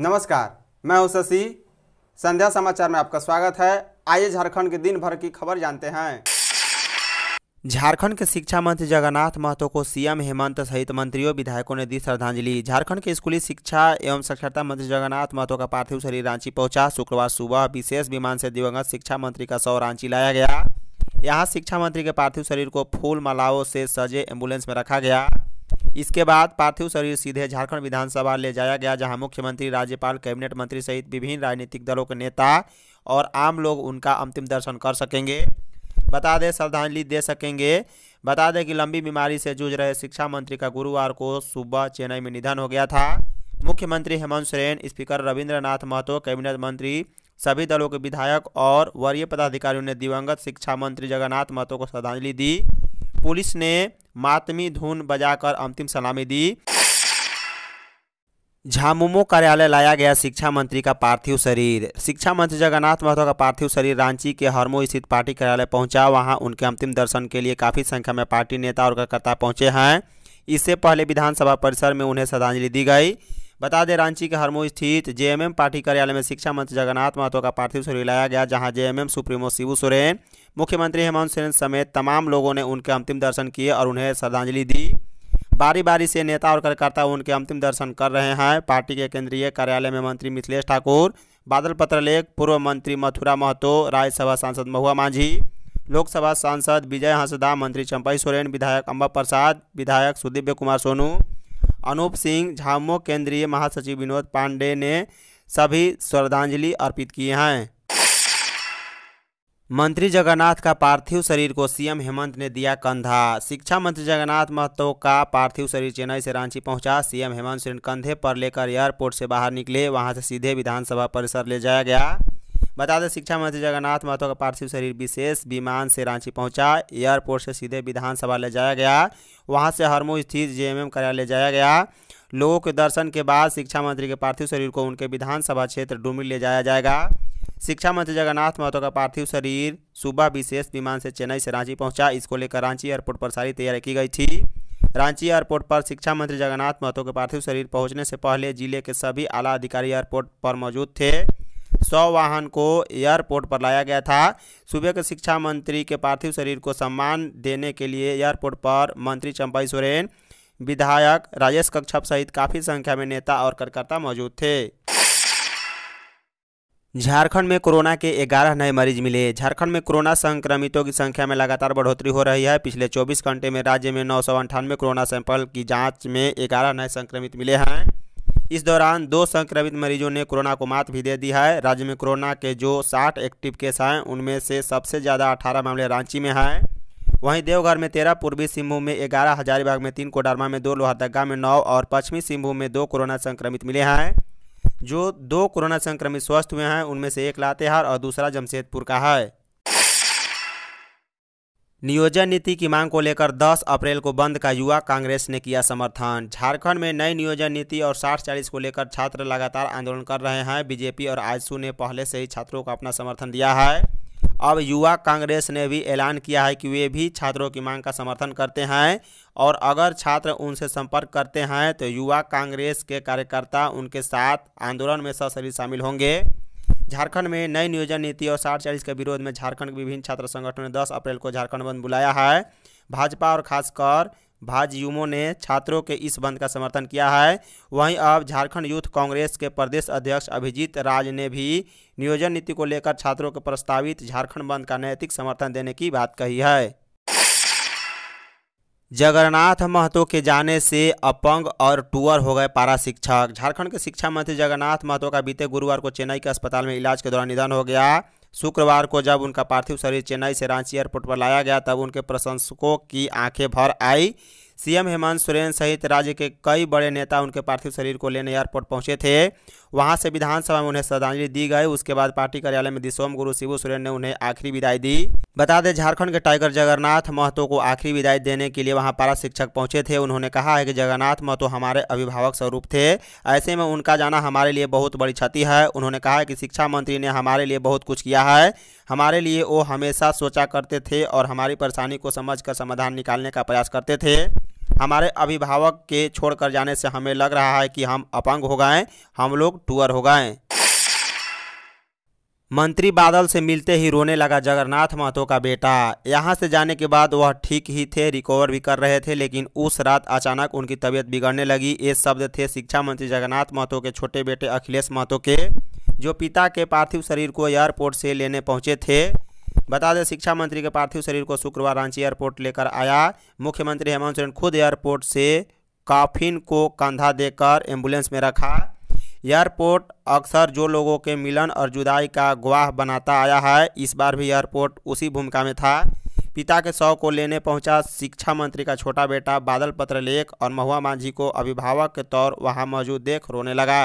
नमस्कार मैं हूं शशि संध्या समाचार में आपका स्वागत है आइए झारखंड के दिन भर की खबर जानते हैं झारखंड के शिक्षा मंत्री जगन्नाथ महतो को सीएम हेमंत सहित मंत्रियों विधायकों ने दी श्रद्धांजलि झारखंड के स्कूली शिक्षा एवं साक्षरता मंत्री जगन्नाथ महतो का पार्थिव शरीर रांची पहुंचा शुक्रवार सुबह विशेष विमान से दिवंगत शिक्षा मंत्री का शव रांची लाया गया यहाँ शिक्षा मंत्री के पार्थिव शरीर को फूल मालाओं से सजे एम्बुलेंस में रखा गया इसके बाद पार्थिव शरीर सीधे झारखंड विधानसभा ले जाया गया जहां मुख्यमंत्री राज्यपाल कैबिनेट मंत्री सहित विभिन्न राजनीतिक दलों के नेता और आम लोग उनका अंतिम दर्शन कर सकेंगे बता दें श्रद्धांजलि दे सकेंगे बता दें कि लंबी बीमारी से जूझ रहे शिक्षा मंत्री का गुरुवार को सुबह चेन्नई में निधन हो गया था मुख्यमंत्री हेमंत सोरेन स्पीकर नाथ महतो कैबिनेट मंत्री सभी दलों के विधायक और वरीय पदाधिकारियों ने दिवंगत शिक्षा मंत्री जगन्नाथ महतो को श्रद्धांजलि दी पुलिस ने मातमी धुन बजाकर अंतिम सलामी दी झामुमो कार्यालय लाया गया शिक्षा मंत्री का पार्थिव शरीर शिक्षा मंत्री जगन्नाथ महतो का पार्थिव शरीर रांची के हरमो स्थित पार्टी कार्यालय पहुंचा वहां उनके अंतिम दर्शन के लिए काफ़ी संख्या में पार्टी नेता और कार्यकर्ता पहुंचे हैं इससे पहले विधानसभा परिसर में उन्हें श्रद्धांजलि दी गई बता दें रांची के हरमू स्थित जेएमएम पार्टी कार्यालय में शिक्षा मंत्री जगन्नाथ महतो का पार्थिव शरीर लाया गया जहां जेएमएम सुप्रीमो शिव सोरेन मुख्यमंत्री हेमंत सोरेन समेत तमाम लोगों ने उनके अंतिम दर्शन किए और उन्हें श्रद्धांजलि दी बारी बारी से नेता और कार्यकर्ता उनके अंतिम दर्शन कर रहे हैं पार्टी के केंद्रीय कार्यालय में मंत्री मिथिलेश ठाकुर बादल पत्रलेख पूर्व मंत्री मथुरा महतो राज्यसभा सांसद महुआ मांझी लोकसभा सांसद विजय हंसदा मंत्री चंपई सोरेन विधायक अम्बा प्रसाद विधायक सुदीप्य कुमार सोनू अनूप सिंह झामो केंद्रीय महासचिव विनोद पांडे ने सभी श्रद्धांजलि अर्पित किए हैं मंत्री जगन्नाथ का पार्थिव शरीर को सीएम हेमंत ने दिया कंधा शिक्षा मंत्री जगन्नाथ महतो का पार्थिव शरीर चेन्नई से रांची पहुंचा सीएम हेमंत सोरेन कंधे पर लेकर एयरपोर्ट से बाहर निकले वहां से सीधे विधानसभा परिसर ले जाया गया बता दें शिक्षा मंत्री जगन्नाथ महतो का पार्थिव शरीर विशेष विमान से रांची पहुंचा एयरपोर्ट से सीधे विधानसभा ले जाया गया वहां से हरमो स्थित जेएमएम कार्यालय जाया गया लोक दर्शन के बाद शिक्षा मंत्री के पार्थिव शरीर को उनके विधानसभा क्षेत्र डूमी ले जाया जाएगा शिक्षा मंत्री जगन्नाथ महतो का पार्थिव शरीर सुबह विशेष विमान से चेन्नई से रांची पहुँचा इसको लेकर रांची एयरपोर्ट पर सारी तैयारी की गई थी रांची एयरपोर्ट पर शिक्षा मंत्री जगन्नाथ महतो के पार्थिव शरीर पहुंचने से पहले जिले के सभी आला अधिकारी एयरपोर्ट पर मौजूद थे सौ वाहन को एयरपोर्ट पर लाया गया था सूबे के शिक्षा मंत्री के पार्थिव शरीर को सम्मान देने के लिए एयरपोर्ट पर मंत्री चंपाई सोरेन विधायक राजेश कक्षप सहित काफ़ी संख्या में नेता और कार्यकर्ता मौजूद थे झारखंड में कोरोना के 11 नए मरीज मिले झारखंड में कोरोना संक्रमितों की संख्या में लगातार बढ़ोतरी हो रही है पिछले 24 घंटे में राज्य में नौ कोरोना सैंपल की जांच में 11 नए संक्रमित मिले हैं इस दौरान दो संक्रमित मरीजों ने कोरोना को मात भी दे दी है राज्य में कोरोना के जो साठ एक्टिव केस हैं उनमें से सबसे ज़्यादा अठारह मामले रांची में हैं वहीं देवघर में तेरह पूर्वी सिंहभूम में ग्यारह हजारीबाग में तीन कोडरमा में दो लोहरदगा में नौ और पश्चिमी सिंहभूम में दो कोरोना संक्रमित मिले हैं जो दो कोरोना संक्रमित स्वस्थ हुए हैं उनमें से एक लातेहार और दूसरा जमशेदपुर का है नियोजन नीति की मांग को लेकर 10 अप्रैल को बंद का युवा कांग्रेस ने किया समर्थन झारखंड में नई नियोजन नीति और साठ चालीस को लेकर छात्र लगातार आंदोलन कर रहे हैं बीजेपी और आजसू ने पहले से ही छात्रों को अपना समर्थन दिया है अब युवा कांग्रेस ने भी ऐलान किया है कि वे भी छात्रों की मांग का समर्थन करते हैं और अगर छात्र उनसे संपर्क करते हैं तो युवा कांग्रेस के कार्यकर्ता उनके साथ आंदोलन में सशरीर शामिल होंगे झारखंड में नई नियोजन नीति और साठ चालीस के विरोध में झारखंड के विभिन्न छात्र संगठनों ने दस अप्रैल को झारखंड बंद बुलाया है भाजपा और खासकर भाजयुमो ने छात्रों के इस बंद का समर्थन किया है वहीं अब झारखंड यूथ कांग्रेस के प्रदेश अध्यक्ष अभिजीत राज ने भी नियोजन नीति को लेकर छात्रों के प्रस्तावित झारखंड बंद का नैतिक समर्थन देने की बात कही है जगन्नाथ महतो के जाने से अपंग और टूअर हो गए पारा शिक्षक झारखंड के शिक्षा मंत्री जगन्नाथ महतो का बीते गुरुवार को चेन्नई के अस्पताल में इलाज के दौरान निधन हो गया शुक्रवार को जब उनका पार्थिव शरीर चेन्नई से रांची एयरपोर्ट पर लाया गया तब उनके प्रशंसकों की आंखें भर आई सीएम हेमंत सोरेन सहित राज्य के कई बड़े नेता उनके पार्थिव शरीर को लेने एयरपोर्ट पहुंचे थे वहाँ से विधानसभा में उन्हें श्रद्धांजलि दी गई उसके बाद पार्टी कार्यालय में दिसोम गुरु शिवू सोरेन ने उन्हें आखिरी विदाई दी बता दें झारखंड के टाइगर जगन्नाथ महतो को आखिरी विदाई देने के लिए वहां पारा शिक्षक पहुंचे थे उन्होंने कहा है कि जगन्नाथ महतो हमारे अभिभावक स्वरूप थे ऐसे में उनका जाना हमारे लिए बहुत बड़ी क्षति है उन्होंने कहा है कि शिक्षा मंत्री ने हमारे लिए बहुत कुछ किया है हमारे लिए वो हमेशा सोचा करते थे और हमारी परेशानी को समझ कर समाधान निकालने का प्रयास करते थे हमारे अभिभावक के छोड़कर जाने से हमें लग रहा है कि हम अपंग हो गए हम लोग टूअर हो गए मंत्री बादल से मिलते ही रोने लगा जगन्नाथ महतो का बेटा यहाँ से जाने के बाद वह ठीक ही थे रिकवर भी कर रहे थे लेकिन उस रात अचानक उनकी तबीयत बिगड़ने लगी ये शब्द थे शिक्षा मंत्री जगन्नाथ महतो के छोटे बेटे अखिलेश महतो के जो पिता के पार्थिव शरीर को एयरपोर्ट से लेने पहुँचे थे बता दें शिक्षा मंत्री के पार्थिव शरीर को शुक्रवार रांची एयरपोर्ट लेकर आया मुख्यमंत्री हेमंत सोरेन खुद एयरपोर्ट से काफिन को कंधा देकर एम्बुलेंस में रखा एयरपोर्ट अक्सर जो लोगों के मिलन और जुदाई का गवाह बनाता आया है इस बार भी एयरपोर्ट उसी भूमिका में था पिता के शव को लेने पहुंचा शिक्षा मंत्री का छोटा बेटा बादल पत्र लेख और महुआ मांझी को अभिभावक के तौर वहां मौजूद देख रोने लगा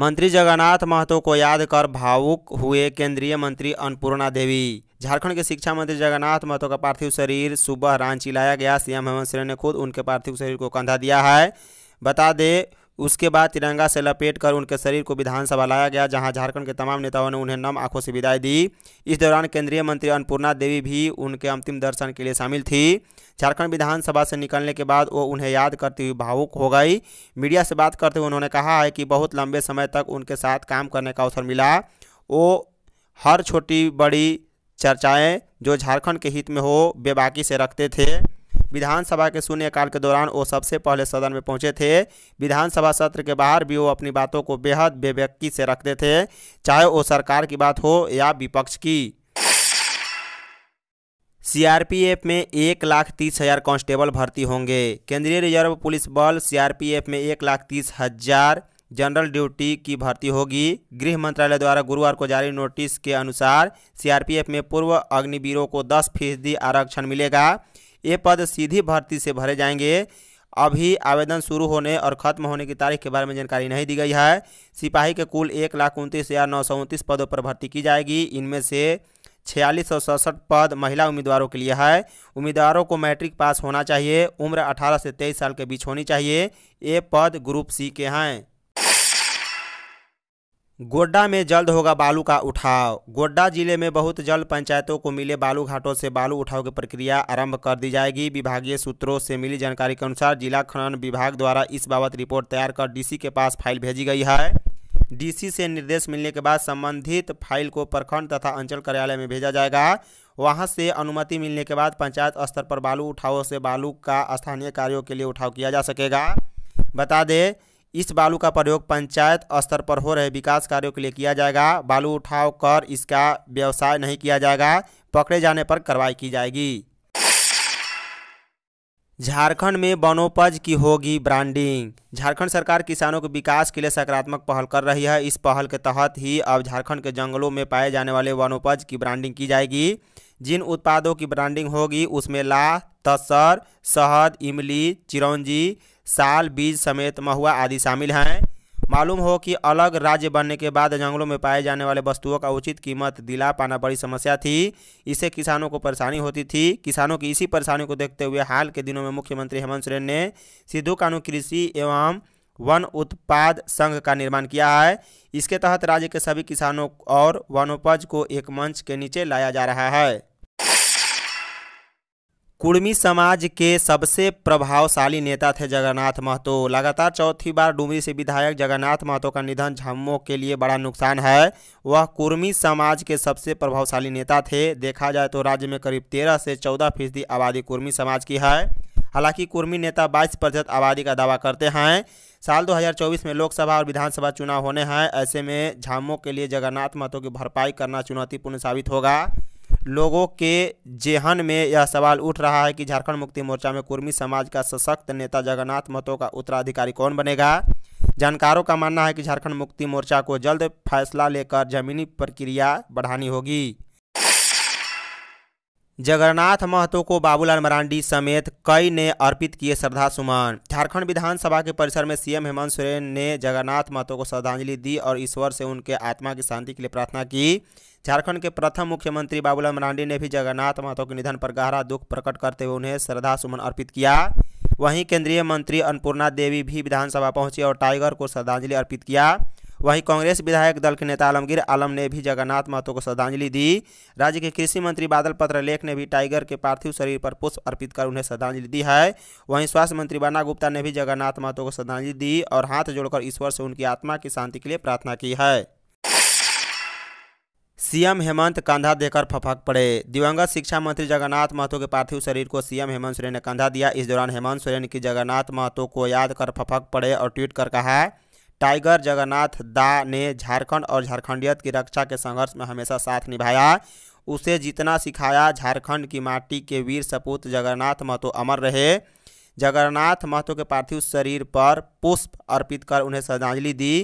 मंत्री जगन्नाथ महतो को याद कर भावुक हुए केंद्रीय मंत्री अन्नपूर्णा देवी झारखंड के शिक्षा मंत्री जगन्नाथ महतो का पार्थिव शरीर सुबह रांची लाया गया सीएम हेमंत सोरेन ने खुद उनके पार्थिव शरीर को कंधा दिया है बता दे उसके बाद तिरंगा से लपेट कर उनके शरीर को विधानसभा लाया गया जहां झारखंड के तमाम नेताओं ने उन्हें नम आंखों से विदाई दी इस दौरान केंद्रीय मंत्री अन्नपूर्णा देवी भी उनके अंतिम दर्शन के लिए शामिल थी झारखंड विधानसभा से निकलने के बाद वो उन्हें याद करती हुई भावुक हो गई मीडिया से बात करते हुए उन्होंने कहा है कि बहुत लंबे समय तक उनके साथ काम करने का अवसर मिला वो हर छोटी बड़ी चर्चाएँ जो झारखंड के हित में हो बेबाकी से रखते थे विधानसभा के शून्यकाल के दौरान वो सबसे पहले सदन में पहुंचे थे विधानसभा सत्र के बाहर भी वो अपनी बातों को बेहद बेव्यक्ति से रखते थे चाहे वो सरकार की बात हो या विपक्ष की सीआरपीएफ में एक लाख तीस हजार कांस्टेबल भर्ती होंगे केंद्रीय रिजर्व पुलिस बल सीआरपीएफ में एक लाख तीस हजार जनरल ड्यूटी की भर्ती होगी गृह मंत्रालय द्वारा गुरुवार को जारी नोटिस के अनुसार सीआरपीएफ में पूर्व अग्निवीरों को 10 फीसदी आरक्षण मिलेगा ये पद सीधी भर्ती से भरे जाएंगे अभी आवेदन शुरू होने और खत्म होने की तारीख के बारे में जानकारी नहीं दी गई है सिपाही के कुल एक लाख उनतीस हज़ार नौ सौ उनतीस पदों पर भर्ती की जाएगी इनमें से छियालीस सौ सड़सठ पद महिला उम्मीदवारों के लिए है उम्मीदवारों को मैट्रिक पास होना चाहिए उम्र अठारह से तेईस साल के बीच होनी चाहिए ये पद ग्रुप सी के हैं गोड्डा में जल्द होगा बालू का उठाव गोड्डा जिले में बहुत जल्द पंचायतों को मिले बालू घाटों से बालू उठाव की प्रक्रिया आरंभ कर दी जाएगी विभागीय सूत्रों से मिली जानकारी के अनुसार जिला खनन विभाग द्वारा इस बाबत रिपोर्ट तैयार कर डीसी के पास फाइल भेजी गई है डीसी से निर्देश मिलने के बाद संबंधित फाइल को प्रखंड तथा अंचल कार्यालय में भेजा जाएगा वहाँ से अनुमति मिलने के बाद पंचायत स्तर पर बालू उठाव से बालू का स्थानीय कार्यों के लिए उठाव किया जा सकेगा बता दें इस बालू का प्रयोग पंचायत स्तर पर हो रहे विकास कार्यों के लिए किया जाएगा बालू उठाव कर इसका व्यवसाय नहीं किया जाएगा पकड़े जाने पर कार्रवाई की जाएगी झारखंड में वनोपज की होगी ब्रांडिंग झारखंड सरकार किसानों के विकास के लिए सकारात्मक पहल कर रही है इस पहल के तहत ही अब झारखंड के जंगलों में पाए जाने वाले वनोपज की ब्रांडिंग की जाएगी जिन उत्पादों की ब्रांडिंग होगी उसमें ला तसर शहद इमली चिरौंजी साल बीज समेत महुआ आदि शामिल हैं मालूम हो कि अलग राज्य बनने के बाद जंगलों में पाए जाने वाले वस्तुओं का उचित कीमत दिला पाना बड़ी समस्या थी इससे किसानों को परेशानी होती थी किसानों की इसी परेशानी को देखते हुए हाल के दिनों में मुख्यमंत्री हेमंत सोरेन ने सिद्धू कानू कृषि एवं वन उत्पाद संघ का निर्माण किया है इसके तहत राज्य के सभी किसानों और वनोपज को एक मंच के नीचे लाया जा रहा है कुर्मी समाज के सबसे प्रभावशाली नेता थे जगन्नाथ महतो लगातार चौथी बार डुमरी से विधायक जगन्नाथ महतो का निधन झम्मो के लिए बड़ा नुकसान है वह कुर्मी समाज के सबसे प्रभावशाली नेता थे देखा जाए तो राज्य में करीब तेरह से चौदह फीसदी आबादी कुर्मी समाज की है हालांकि कुर्मी नेता बाईस प्रतिशत आबादी का दावा करते हैं साल 2024 में लोकसभा और विधानसभा चुनाव होने हैं ऐसे में झामो के लिए जगन्नाथ महतो की भरपाई करना चुनौतीपूर्ण साबित होगा लोगों के जेहन में यह सवाल उठ रहा है कि झारखंड मुक्ति मोर्चा में कुर्मी समाज का सशक्त नेता जगन्नाथ महतो का उत्तराधिकारी कौन बनेगा जानकारों का मानना है कि झारखंड मुक्ति मोर्चा को जल्द फैसला लेकर जमीनी प्रक्रिया बढ़ानी होगी जगन्नाथ महतो को बाबूलाल मरांडी समेत कई ने अर्पित किए श्रद्धा सुमन झारखंड विधानसभा के परिसर में सीएम हेमंत सोरेन ने जगन्नाथ महतो को श्रद्धांजलि दी और ईश्वर से उनके आत्मा की शांति के लिए प्रार्थना की झारखंड के प्रथम मुख्यमंत्री बाबूलाल मरांडी ने भी जगन्नाथ महतो के निधन पर गहरा दुख प्रकट करते हुए उन्हें श्रद्धा सुमन अर्पित किया वहीं केंद्रीय मंत्री अन्नपूर्णा देवी भी विधानसभा पहुंची और टाइगर को श्रद्धांजलि अर्पित किया वहीं कांग्रेस विधायक दल के नेता आलमगीर आलम ने भी जगन्नाथ महतो को श्रद्धांजलि दी राज्य के कृषि मंत्री बादल पत्रलेख ने भी टाइगर के पार्थिव शरीर पर पुष्प अर्पित कर उन्हें श्रद्धांजलि दी है वहीं स्वास्थ्य मंत्री बन्ना गुप्ता ने भी जगन्नाथ महतो को श्रद्धांजलि दी और हाथ जोड़कर ईश्वर से उनकी आत्मा की शांति के लिए प्रार्थना की है सीएम हेमंत कंधा देकर फफक पड़े दिवंगत शिक्षा मंत्री जगन्नाथ महतो के पार्थिव शरीर को सीएम हेमंत सोरेन ने कंधा दिया इस दौरान हेमंत सोरेन की जगन्नाथ महतो को याद कर फफक पड़े और ट्वीट कर कहा टाइगर जगन्नाथ दा ने झारखंड और झारखंडियत की रक्षा के संघर्ष में हमेशा साथ निभाया उसे जितना सिखाया झारखंड की माटी के वीर सपूत जगन्नाथ महतो अमर रहे जगन्नाथ महतो के पार्थिव शरीर पर पुष्प अर्पित कर उन्हें श्रद्धांजलि दी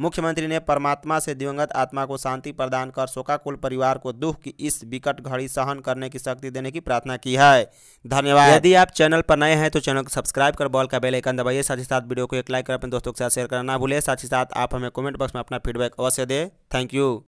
मुख्यमंत्री ने परमात्मा से दिवंगत आत्मा को शांति प्रदान कर शोकाकुल परिवार को दुख की इस विकट घड़ी सहन करने की शक्ति देने की प्रार्थना की है धन्यवाद यदि आप चैनल पर नए हैं तो चैनल को सब्सक्राइब कर बॉल का बेलाइकन दबाइए साथ ही साथ वीडियो को एक लाइक कर अपने दोस्तों के साथ शेयर करना ना भूलें साथ ही साथ आप हमें कमेंट बॉक्स में अपना फीडबैक अवश्य दें थैंक यू